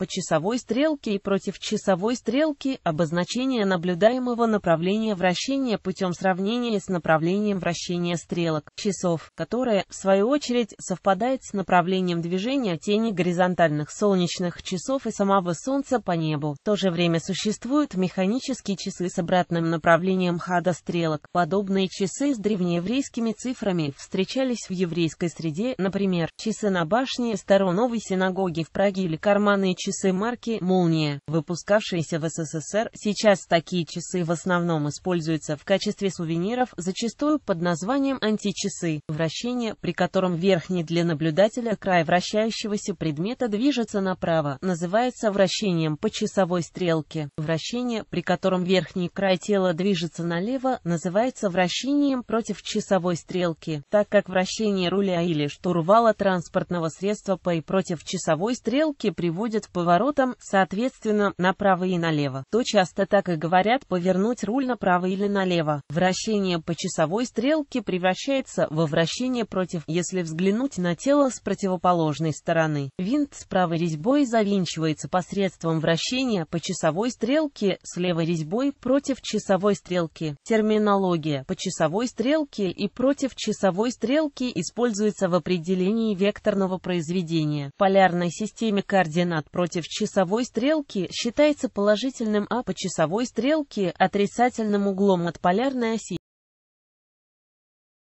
по часовой стрелке и против часовой стрелки обозначение наблюдаемого направления вращения путем сравнения с направлением вращения стрелок часов, которое, в свою очередь, совпадает с направлением движения тени горизонтальных солнечных часов и самого Солнца по небу. В то же время существуют механические часы с обратным направлением хода стрелок. Подобные часы с древнееврейскими цифрами встречались в еврейской среде, например, часы на башне новой синагоги в Праге или карманные часы часы марки «Молния», выпускавшиеся в СССР. Сейчас такие часы в основном используются в качестве сувениров, зачастую под названием античасы. Вращение, при котором верхний для наблюдателя край вращающегося предмета движется направо, называется вращением по часовой стрелке. Вращение, при котором верхний край тела движется налево, называется вращением против часовой стрелки, так как вращение руля или штурвала транспортного средства по и против часовой стрелки приводит к поворотам, соответственно, направо и налево, то часто так и говорят повернуть руль направо или налево. Вращение по часовой стрелке превращается во вращение против, если взглянуть на тело с противоположной стороны. Винт с правой резьбой завинчивается посредством вращения по часовой стрелке с левой резьбой против часовой стрелки. Терминология по часовой стрелке и против часовой стрелки используется в определении векторного произведения. В полярной системе координат против против часовой стрелки считается положительным А по часовой стрелке отрицательным углом от полярной оси.